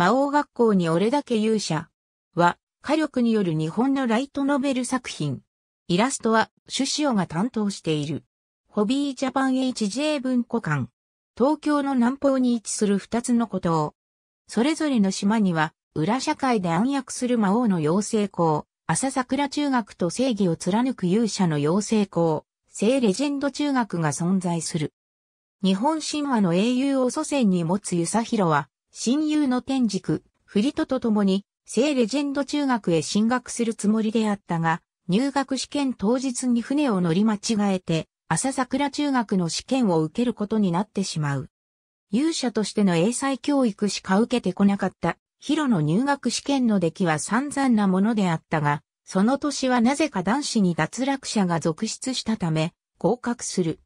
魔王学校に俺だけ勇者は火力による日本のライトノベル作品。イラストはシュシオが担当している。ホビージャパン HJ 文庫館。東京の南方に位置する二つのことを。それぞれの島には裏社会で暗躍する魔王の養成校、朝桜中学と正義を貫く勇者の養成校、聖レジェンド中学が存在する。日本神話の英雄を祖先に持つユサヒロは、親友の天竺、フリトと共に、聖レジェンド中学へ進学するつもりであったが、入学試験当日に船を乗り間違えて、朝桜中学の試験を受けることになってしまう。勇者としての英才教育しか受けてこなかった、ヒロの入学試験の出来は散々なものであったが、その年はなぜか男子に脱落者が続出したため、合格する。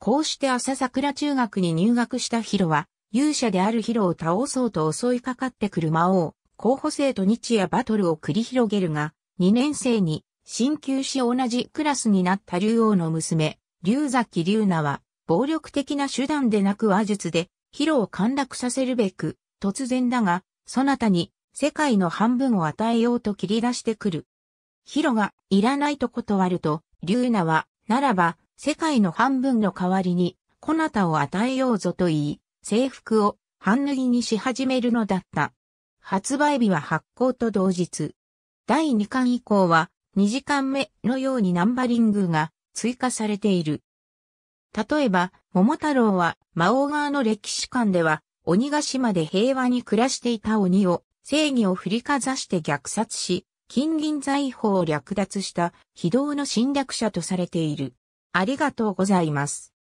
こうして朝桜中学に入学したヒロは、勇者であるヒロを倒そうと襲いかかってくる魔王、候補生と日夜バトルを繰り広げるが、2年生に、進級し同じクラスになった竜王の娘、竜崎竜奈は、暴力的な手段でなく話術で、ヒロを陥落させるべく、突然だが、そなたに、世界の半分を与えようと切り出してくる。ヒロが、いらないと断ると、竜奈は、ならば、世界の半分の代わりに、こなたを与えようぞと言い、制服を半脱ぎにし始めるのだった。発売日は発行と同日。第2巻以降は2時間目のようにナンバリングが追加されている。例えば、桃太郎は魔王側の歴史観では鬼ヶ島で平和に暮らしていた鬼を正義を振りかざして虐殺し、金銀財宝を略奪した非道の侵略者とされている。ありがとうございます。